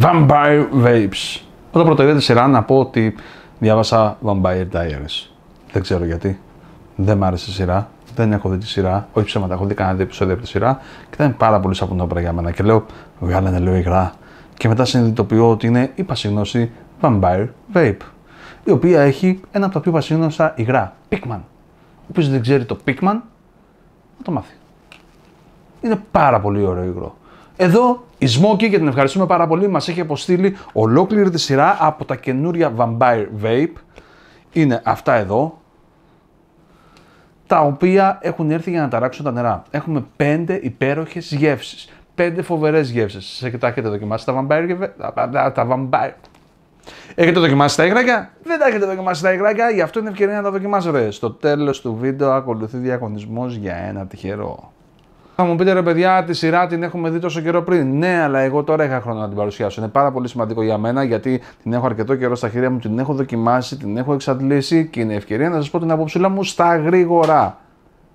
Vampire Vapes. Όταν είδα τη σειρά να πω ότι διάβασα Vampire Diaries. Δεν ξέρω γιατί. Δεν μ' άρεσε η σειρά. Δεν έχω δει τη σειρά. Όχι ψέματα, έχω δει κανένα δύο επεισόδια από τη σειρά. Και ήταν πάρα πολύ σαπουνόπρα για μένα. Και λέω, βγάλανε λέω υγρά. Και μετά συνειδητοποιώ ότι είναι η πασίγνωση Vampire Vape. Η οποία έχει ένα από τα πιο πασίγνωστα υγρά. Pikman. Όποιος δεν ξέρει το Pikman, θα το μάθει. Είναι πάρα πολύ ωραίο υγρό. Εδώ η Smokey, και την ευχαριστούμε πάρα πολύ, μας έχει αποστείλει ολόκληρη τη σειρά από τα καινούρια Vampire Vape. Είναι αυτά εδώ, τα οποία έχουν έρθει για να ταράξουν τα νερά. Έχουμε πέντε υπέροχες γεύσεις. Πέντε φοβερές γεύσεις. Τα έχετε δοκιμάσει τα Vampire... τα vampire. Έχετε δοκιμάσει τα υγράκια? Δεν τα έχετε δοκιμάσει τα υγράκια, γι' αυτό είναι ευκαιρία να τα δοκιμάσετε. Στο τέλος του βίντεο ακολουθεί διαγωνισμός για ένα τυχερό. Θα μου πείτε ρε παιδιά, τη σειρά την έχουμε δει τόσο καιρό πριν. Ναι, αλλά εγώ τώρα είχα χρόνο να την παρουσιάσω. Είναι πάρα πολύ σημαντικό για μένα γιατί την έχω αρκετό καιρό στα χέρια μου, την έχω δοκιμάσει, την έχω εξαντλήσει και είναι ευκαιρία να σας πω την απόψη μου στα γρήγορα.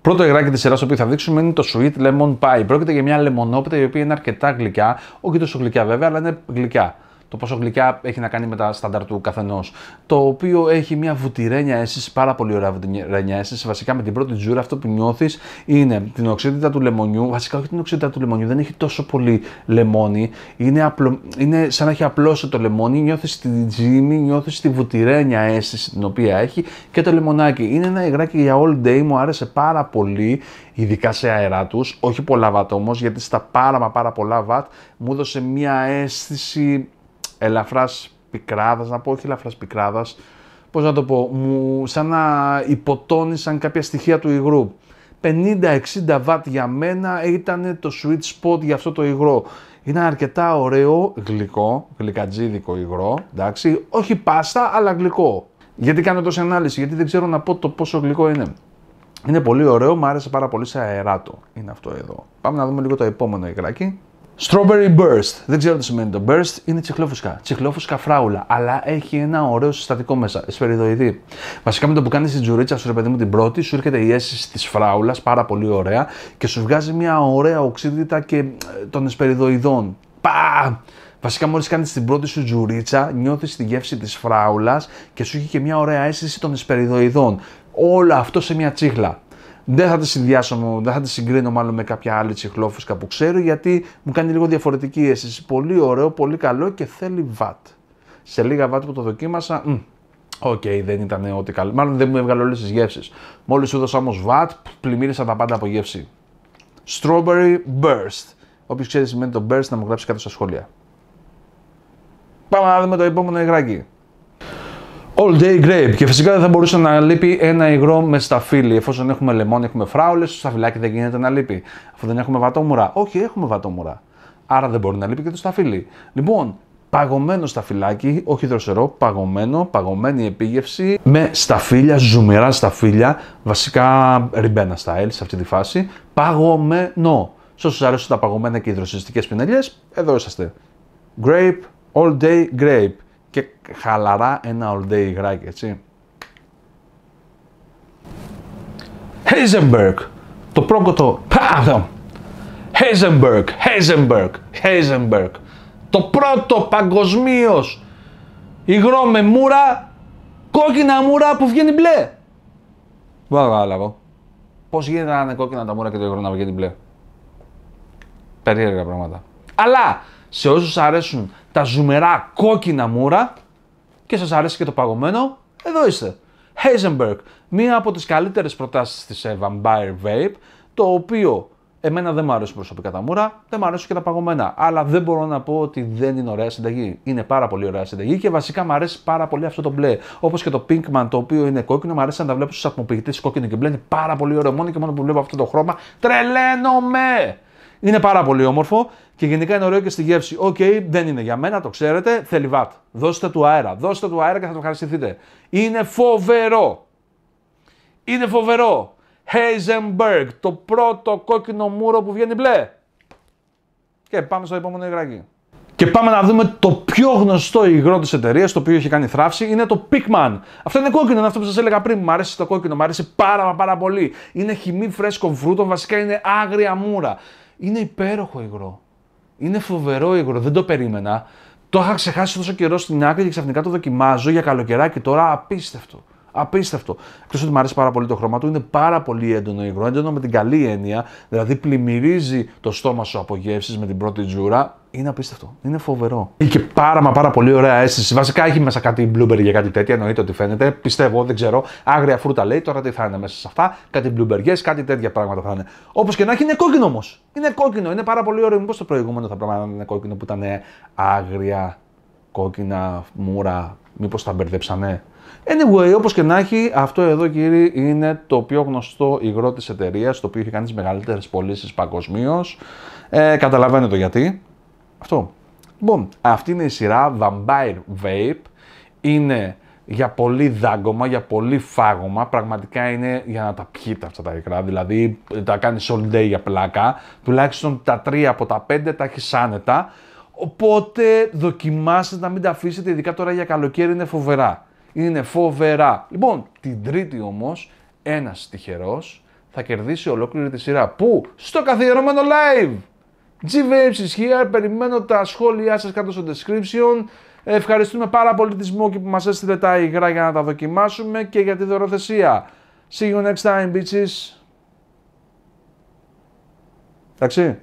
Πρώτο υγράκι της σειράς που θα δείξουμε είναι το Sweet Lemon Pie. Πρόκειται για μια λεμονόπιτα η οποία είναι αρκετά γλυκιά, όχι τόσο γλυκιά βέβαια, αλλά είναι γλυκιά. Το πόσο γλυκιά έχει να κάνει με τα στάνταρ του καθενός. Το οποίο έχει μια βουτυρένια αίσθηση, πάρα πολύ ωραία βουτυρένια αίσθηση. Βασικά με την πρώτη τζούρα αυτό που νιώθεις είναι την οξύτητα του λεμονιού. Βασικά όχι την οξύτητα του λεμονιού, δεν έχει τόσο πολύ λεμόνι. Είναι, είναι σαν να έχει απλώσει το λεμόνι. Νιώθεις τη τζίμη, νιώθεις τη βουτυρένια αίσθηση την οποία έχει και το λεμονάκι. Είναι ένα υγράκι για all day, μου άρεσε πάρα πολύ, ειδικά σε αερά τους. Όχι πολλά βατ όμως, γιατί στα πάρα μα πάρα πολλά βατ μου έδωσε μια αίσθηση ελαφράς πικράδας, να πω όχι ελαφράς πικράδας, πώς να το πω, μου, σαν να υποτόνισαν κάποια στοιχεία του υγρού. 50-60 βατ για μένα ήταν το sweet spot για αυτό το υγρό. Είναι αρκετά ωραίο, γλυκό, γλυκατζίδικο υγρό, εντάξει, όχι πάστα, αλλά γλυκό. Γιατί κάνω τόση ανάλυση, γιατί δεν ξέρω να πω το πόσο γλυκό είναι. Είναι πολύ ωραίο, μου άρεσε πάρα πολύ σε αεράτο. Είναι αυτό εδώ. Πάμε να δούμε λίγο το επόμενο υγράκι. Strawberry Burst. Δεν ξέρω τι σημαίνει το Burst. Είναι τσιχλόφουσκα. Τσιχλόφουσκα φράουλα. Αλλά έχει ένα ωραίο συστατικό μέσα. Εσπεριδοειδή. Βασικά με το που κάνεις την τζουρίτσα σου, ρε παιδί μου, την πρώτη, σου έρχεται η αίσθηση της φράουλας πάρα πολύ ωραία και σου βγάζει μια ωραία οξύτητα και ε, των εσπεριδοειδών. Πα! Βασικά, μόλις κάνεις την πρώτη σου τζουρίτσα, νιώθεις τη γεύση της φράουλας και σου έχει και μια ωραία αίσθηση των εσπεριδοειδών. Όλο αυτό σε μια τσίχλα. Δεν θα τη συνδυάσω, δεν θα τη συγκρίνω μάλλον με κάποια άλλη τσιχλόφουσκα που ξέρω, γιατί μου κάνει λίγο διαφορετική αίσθηση. Πολύ ωραίο, πολύ καλό και θέλει βατ. Σε λίγα βατ που το δοκίμασα, Οκ, δεν ήταν ό,τι καλό. Μάλλον δεν μου έβγαλε όλες τις γεύσεις. Μόλις σου έδωσα όμως βατ, πλημμύρισα τα πάντα από γεύση. Strawberry Burst. Όποιος ξέρει σημαίνει το Burst, να μου γράψει κάτω στα σχόλια. Πάμε να δούμε το επόμενο υγράκι. All Day Grape και φυσικά δεν θα μπορούσε να λείπει ένα υγρό με σταφύλι. Εφόσον έχουμε λεμόνι, έχουμε φράουλες, στο σταφυλάκι δεν γίνεται να λείπει. Αφού δεν έχουμε βατόμουρα. Όχι, έχουμε βατόμουρα. Άρα δεν μπορεί να λείπει και το σταφύλι. Λοιπόν, παγωμένο σταφυλάκι, όχι δροσερό, παγωμένο, παγωμένη επίγευση με σταφύλια, ζουμερά σταφύλια, βασικά ριμπένα style σε αυτή τη φάση. Παγωμένο. Σε όσους αρέσουν τα παγωμένα και οι δροσιστικές πινελιές, εδώ είσαστε. Grape, all day grape και χαλαρά ένα all day υγράκι, έτσι. Heisenberg, το πρόκοτο, αυτό. Heisenberg, Heisenberg, Heisenberg. Το πρώτο παγκοσμίως υγρό με μούρα, κόκκινα μούρα που βγαίνει μπλε. Δεν κατάλαβα. Πώς γίνεται να είναι κόκκινα τα μούρα και το υγρό να βγαίνει μπλε. Περίεργα πράγματα. Αλλά σε όσους αρέσουν τα ζουμερά κόκκινα μούρα και σας αρέσει και το παγωμένο, εδώ είστε. Heisenberg, μία από τις καλύτερες προτάσεις της Vampire Vape, το οποίο εμένα δεν μου αρέσουν προσωπικά τα μούρα, δεν μου αρέσουν και τα παγωμένα, αλλά δεν μπορώ να πω ότι δεν είναι ωραία συνταγή. Είναι πάρα πολύ ωραία συνταγή και βασικά μου αρέσει πάρα πολύ αυτό το μπλε. Όπως και το Pinkman το οποίο είναι κόκκινο, μου αρέσει να τα βλέπω στους ατμοποιητές κόκκινο και μπλε, είναι πάρα πολύ ωραίο μόνο και μόνο που βλέπω αυτό το χρώμα, τρελαίνομαι! Είναι πάρα πολύ όμορφο και γενικά είναι ωραίο και στη γεύση. Οκ, δεν είναι για μένα, το ξέρετε. Θέλει βάτ. Δώστε του αέρα. Δώστε του αέρα και θα το ευχαριστηθείτε. Είναι φοβερό. Είναι φοβερό. Heisenberg, το πρώτο κόκκινο μούρο που βγαίνει μπλε. Και πάμε στο επόμενο υγράκι. Και πάμε να δούμε το πιο γνωστό υγρό της εταιρείας, το οποίο έχει κάνει θράψη, είναι το Pikman. Αυτό είναι κόκκινο, είναι αυτό που σας έλεγα πριν. Μ' αρέσει το κόκκινο, μου αρέσει πάρα, πάρα πολύ. Είναι χυμή φρέσκων φρούτων, βασικά είναι άγρια μούρα. Είναι υπέροχο υγρό. Είναι φοβερό υγρό. Δεν το περίμενα. Το είχα ξεχάσει τόσο καιρό στην άκρη και ξαφνικά το δοκιμάζω για και τώρα. Απίστευτο. Απίστευτο. Εκτός ότι μου αρέσει πάρα πολύ το χρώμα του, είναι πάρα πολύ έντονο υγρό. Έντονο με την καλή έννοια, δηλαδή πλημμυρίζει το στόμα σου από γεύσεις με την πρώτη τζούρα. Είναι απίστευτο. Είναι φοβερό. Είχε και πάρα μα πάρα πολύ ωραία αίσθηση. Βασικά έχει μέσα κάτι blueberry για κάτι τέτοια, εννοείται ότι φαίνεται. Πιστεύω, δεν ξέρω. Άγρια φρούτα λέει, τώρα τι θα είναι μέσα σε αυτά. Κάτι blueberries, κάτι τέτοια πράγματα θα είναι. Όπως και να έχει, είναι κόκκινο όμως. Είναι κόκκινο, είναι πάρα πολύ ωραίο. Μήπως το προηγούμενο θα πρέπει να είναι κόκκινο που ήταν άγρια κόκκινα, μούρα, μήπως τα μπερδέψανε. Anyway, όπως και να έχει, αυτό εδώ κύριε, είναι το πιο γνωστό υγρό της εταιρείας, το οποίο έχει κάνει τις μεγαλύτερες πωλήσεις παγκοσμίως. Ε, καταλαβαίνετε γιατί. Αυτό. Λοιπόν, αυτή είναι η σειρά Vampire Vape. Είναι για πολύ δάγκωμα, για πολύ φάγωμα. Πραγματικά είναι για να τα πιείτε αυτά τα υγρά. Δηλαδή τα κάνεις all day για πλάκα. Τουλάχιστον τα τρία από τα πέντε τα έχεις άνετα. Οπότε δοκιμάστε να μην τα αφήσετε, ειδικά τώρα για καλοκαίρι είναι φοβερά. Είναι φοβερά. Λοιπόν, την Τρίτη όμως, ένας τυχερός, θα κερδίσει ολόκληρη τη σειρά. Πού? Στο καθιερωμένο live! g is here. Περιμένω τα σχόλιά σας κάτω στο description. Ευχαριστούμε πάρα πολύ τη Smoky που μας έστειλε τα υγρά για να τα δοκιμάσουμε και για τη δωροθεσία. See you next time, bitches. Εντάξει.